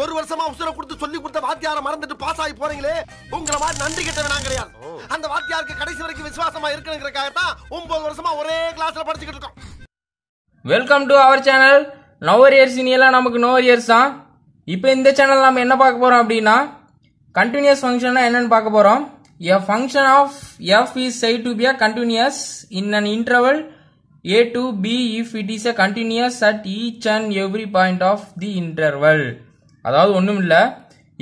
ஒரு வருஷமா உசுர கொடுத்து சொல்லி கொடுத்த வாத்தியார மறந்துட்டு பாஸ் ஆகி போறீங்களே உங்களை மாதிரி நன்றி கிட்ட வேணாம் கிடையாது அந்த வாத்தியாருக்கு கடைசி வரைக்கும் விசுவாசமா இருக்கணுங்கிறக்காக தான் ஒன்பது வருஷமா ஒரே கிளாஸ்ல படிச்சுக்கிட்டு இருக்கோம் வெல்கம் டு அவர் சேனல் நோவர் இயர்ஸ் இனியெல்லாம் நமக்கு நோவர் இயர்ஸ் தான் இப்போ இந்த சேனல் நம்ம என்ன பார்க்க போறோம் அப்படின்னா கண்டினியூஸ் ஃபங்க்ஷன்னா என்னன்னு பார்க்க போறோம் a function of f is said to be a continuous in an interval A to B if it is a continuous at each and every point of the interval அதாவது ஒன்றும் இல்லை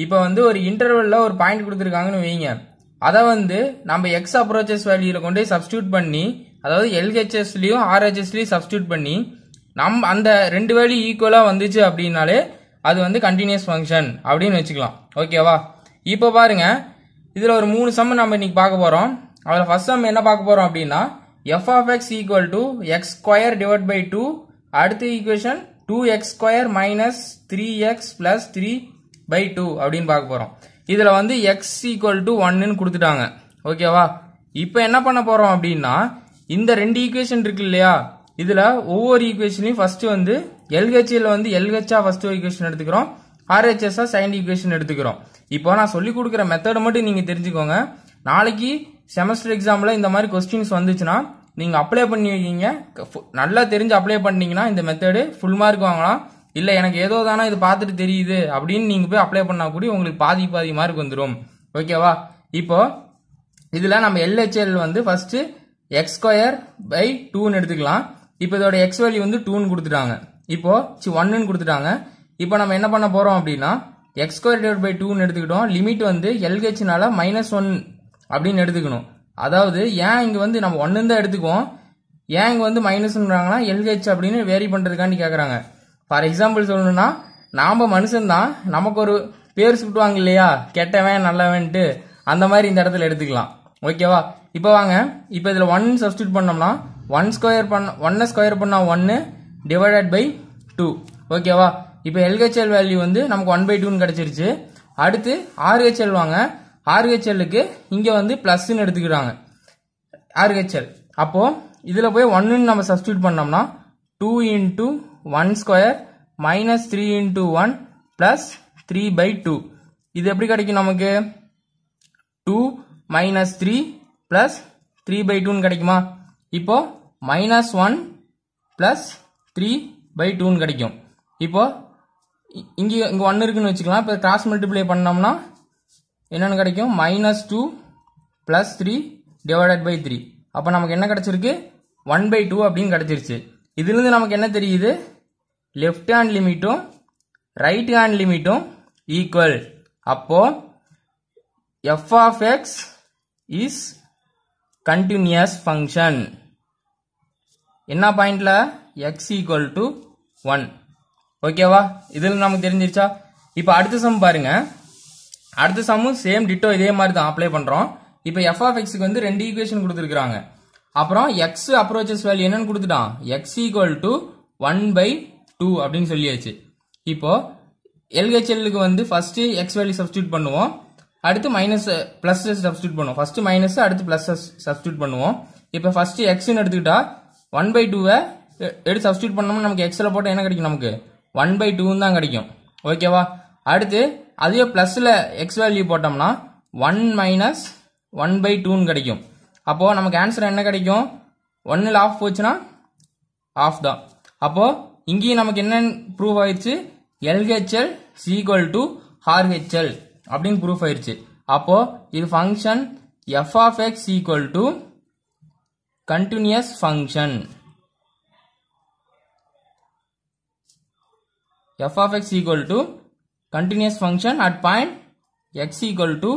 இப்போ வந்து ஒரு இன்டர்வலில் ஒரு பாயிண்ட் கொடுத்துருக்காங்கன்னு வைங்க அதை வந்து நம்ம எக்ஸ் அப்ரோச்சஸ் வேல்யூல கொண்டு சப்ஸ்டியூட் பண்ணி அதாவது எல்ஹெச்எஸ்லையும் ஆர்ஹெச்எஸ்லையும் சப்ஸ்டியூட் பண்ணி நம் அந்த ரெண்டு வேல்யூ ஈக்குவலாக வந்துச்சு அப்படின்னாலே அது வந்து கண்டினியூஸ் ஃபங்க்ஷன் அப்படின்னு வச்சுக்கலாம் ஓகேவா இப்போ பாருங்க இதில் ஒரு மூணு சம் நம்ம இன்னைக்கு பார்க்க போகிறோம் அதில் ஃபர்ஸ்ட் சம் என்ன பார்க்க போகிறோம் அப்படின்னா f of x equal to x square divide by two அடுத்த equation two x square minus three x plus three by two அப்படின்னு பார்க்க போகிறோம் இதில் வந்து எக்ஸ் ஈக்குவல் டு ஒன்னுன்னு கொடுத்துட்டாங்க ஓகேவா இப்போ என்ன பண்ண போகிறோம் அப்படின்னா இந்த ரெண்டு ஈக்குவேஷன் இருக்கு இல்லையா இதில் ஒவ்வொரு ஈக்குவேஷன்லையும் ஃபஸ்ட்டு வந்து எல்ஹெச்சில் வந்து எல்ஹெச்சா ஃபஸ்ட்டு ஈக்குவேஷன் எடுத்துக்கிறோம் ஆர்ஹெச்எஸ்ஸாக செகண்ட் ஈக்குவேஷன் எடுத்துக்கிறோம் இப்போ நான் சொல்லிக் கொடுக்குற மெத்தடு மட்டும் நீங்கள் தெரிஞ்சுக்கோங்க நாளைக்கு செமஸ்டர் எக்ஸாமில் இந்த மாதிரி கொஸ்டின்ஸ் வந்துச்சுன்னா நீங்கள் அப்ளை பண்ணியிருக்கீங்க நல்லா தெரிஞ்சு அப்ளை பண்ணிங்கன்னா இந்த மெத்தடு ஃபுல் மார்க் வாங்கலாம் இல்லை எனக்கு ஏதோ தானே இது பார்த்துட்டு தெரியுது அப்படின்னு நீங்கள் போய் அப்ளை பண்ணால் கூட உங்களுக்கு பாதி பாதி மார்க் வந்துடும் ஓகேவா இப்போது இதில் நம்ம எல்ஹெச்எல் வந்து ஃபஸ்ட்டு எக்ஸ் ஸ்கொயர் பை டூன்னு எடுத்துக்கலாம் இப்போ இதோட எக்ஸ் வேல்யூ வந்து டூன்னு கொடுத்துட்டாங்க இப்போது சி ஒன்னுன்னு கொடுத்துட்டாங்க இப்போ நம்ம என்ன பண்ண போகிறோம் அப்படின்னா எக்ஸ் ஸ்கொயர் டிவைட் பை டூன்னு எடுத்துக்கிட்டோம் லிமிட் வந்து எல்ஹெச்னால மைனஸ் ஒன் அப்படின்னு எடுத்துக்கணும் அதாவது ஏன் இங்கே வந்து நம்ம ஒன்று தான் எடுத்துக்குவோம் ஏன் இங்கே வந்து மைனஸ்ன்றாங்கன்னா எல்ஹெச் அப்படின்னு வேரி பண்ணுறதுக்காண்டி கேட்குறாங்க ஃபார் எக்ஸாம்பிள் சொல்லணும்னா நாம் மனுஷன்தான் நமக்கு ஒரு பேர் சுட்டுவாங்க இல்லையா கெட்டவன் நல்லவன்ட்டு அந்த மாதிரி இந்த இடத்துல எடுத்துக்கலாம் ஓகேவா இப்போ வாங்க இப்போ இதில் ஒன் சப்ஸ்டியூட் பண்ணோம்னா ஒன் ஸ்கொயர் பண்ண ஒன்னை ஸ்கொயர் பண்ணால் ஒன்று டிவைடட் பை டூ ஓகேவா இப்போ எல்ஹெச்எல் வேல்யூ வந்து நமக்கு ஒன் பை டூன்னு கிடச்சிருச்சு அடுத்து ஆர்ஹெச்எல் வாங்க ஆர்ஹெச்எல்லுக்கு இங்கே வந்து ப்ளஸ்ன்னு எடுத்துக்கிறாங்க ஆர்ஹெச்எல் அப்போது இதில் போய் ஒன்றுன்னு நம்ம சப்ஸ்டியூட் பண்ணோம்னா two into one square minus three into one plus three by two இது எப்படி கிடைக்கும் நமக்கு two minus three plus three by டூன்னு கிடைக்குமா இப்போது minus one plus three by டூன்னு கிடைக்கும் இப்போது இங்கே இங்கே ஒன்று இருக்குன்னு வச்சுக்கலாம் இப்போ கிராஸ் மல்டிப்ளை பண்ணோம்னா என்னென்னு கிடைக்கும் minus two plus three divided by three அப்போ நமக்கு என்ன கிடச்சிருக்கு ஒன் பை டூ அப்படின்னு கிடச்சிருச்சு இதுலேருந்து நமக்கு என்ன தெரியுது லெஃப்ட் ஹேண்ட் லிமிட்டும் ரைட் ஹேண்ட் லிமிட்டும் ஈக்குவல் அப்போது f of x is continuous function என்ன பாயிண்டில் எக்ஸ் ஈக்குவல் டு ஒன் ஓகேவா இதில் நமக்கு தெரிஞ்சிருச்சா இப்போ அடுத்த சம் பாருங்கள் அடுத்த சம்மும் சேம் டிட்டோ இதே மாதிரி தான் அப்ளை பண்ணுறோம் இப்போ எஃப் ஆஃப் எக்ஸுக்கு வந்து ரெண்டு ஈக்குவேஷன் கொடுத்துருக்காங்க அப்புறம் எக்ஸ் அப்ரோச்சஸ் வேல்யூ என்னன்னு கொடுத்துட்டான் x equal to one by two அப்படின்னு சொல்லியாச்சு இப்போ எல்ஹெச்எல்லுக்கு வந்து ஃபர்ஸ்ட் எக்ஸ் வேல்யூ சப்ஸ்டியூட் பண்ணுவோம் அடுத்து மைனஸ் பிளஸ் சப்ஸ்டியூட் பண்ணுவோம் ஃபர்ஸ்ட் மைனஸ் அடுத்து பிளஸ் சப்ஸ்டியூட் பண்ணுவோம் இப்போ ஃபர்ஸ்ட் எக்ஸ்ன்னு எடுத்துக்கிட்டா ஒன் பை டூவை எடுத்து சப்ஸ்டியூட் பண்ணோம்னா நமக்கு எக்ஸில் போட்டால் என்ன கிடைக்கும் நமக்கு ஒன் பை டூன்னு தான் கிடைக்கும் ஓகேவா அடுத்து அதே பிளஸ்ல எக்ஸ் வேல்யூ போட்டோம்னா ஒன் மைனஸ் ஒன் பை டூன்னு கிடைக்கும் அப்போது நமக்கு ஆன்சர் என்ன கிடைக்கும் ஒன்னில் ஆஃப் போச்சுன்னா ஆஃப் தான் அப்போது இங்கேயும் நமக்கு என்னென்னு ப்ரூவ் ஆயிடுச்சு எல்ஹெச்எல் சீக்வல் டு ஹார்ஹெச்எல் அப்படின்னு ப்ரூஃப் ஆயிடுச்சு அப்போது இது function f of x equal to continuous function f of x equal to continuous function at point x equal to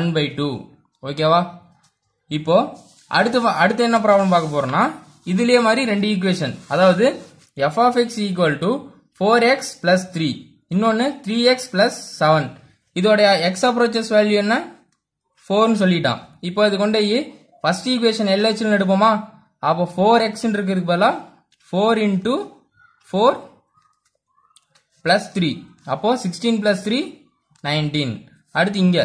1 by 2 ஓகேவா இப்போ அடுத்து அடுத்து என்ன ப்ராப்ளம் பார்க்க போறோம்னா இதுலயே மாதிரி ரெண்டு ஈக்குவேஷன் அதாவது f of x equal to four x plus three இன்னொன்று த்ரீ எக்ஸ் பிளஸ் செவன் இதோடைய எக்ஸ் அப்ரோச்சஸ் வேல்யூ என்ன ஃபோர்னு சொல்லிட்டான் இப்போ இது கொண்டு போய் ஃபர்ஸ்ட் ஈக்குவேஷன் எல்ஹெச்னு எடுப்போமா அப்போ ஃபோர் எக்ஸ்ன்னு இருக்கிறதுக்கு பதிலாக four into four plus three அப்போது சிக்ஸ்டீன் ப்ளஸ் த்ரீ நைன்டீன் அடுத்து இங்கே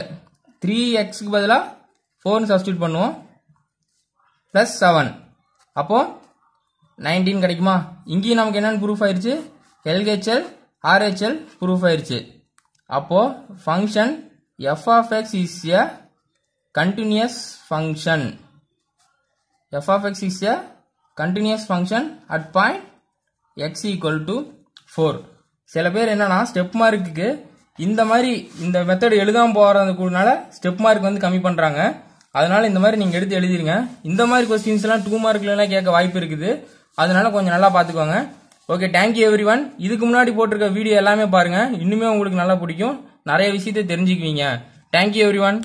த்ரீ எக்ஸுக்கு பதிலாக ஃபோர்னு சப்ஸ்டியூட் பண்ணுவோம் ப்ளஸ் செவன் அப்போது நைன்டீன் கிடைக்குமா இங்கேயும் நமக்கு என்னென்னு ப்ரூஃப் ஆயிடுச்சு எல்ஹெச்எல் ஆர்ஹெச்எல் ப்ரூஃப் ஆயிடுச்சு அப்போது function f of x is a continuous function f of x is a continuous function at point x equal to four சில பேர் என்னன்னா ஸ்டெப் மார்க்குக்கு இந்த மாதிரி இந்த மெத்தடு எழுதாமல் போகிறதுக்குனால ஸ்டெப் மார்க் வந்து கம்மி பண்ணுறாங்க அதனால இந்த மாதிரி நீங்கள் எடுத்து எழுதிருங்க இந்த மாதிரி கொஸ்டின்ஸ்லாம் டூ மார்க்லாம் கேட்க வாய்ப்பு இருக்குது அதனால கொஞ்சம் நல்லா பார்த்துக்கோங்க ஓகே தேங்க்யூ எவ்ரி ஒன் இதுக்கு முன்னாடி போட்டிருக்க வீடியோ எல்லாமே பாருங்கள் இன்னுமே உங்களுக்கு நல்லா பிடிக்கும் நிறைய விஷயத்தை தெரிஞ்சுக்குவீங்க தேங்க்யூ எவ்ரி ஒன்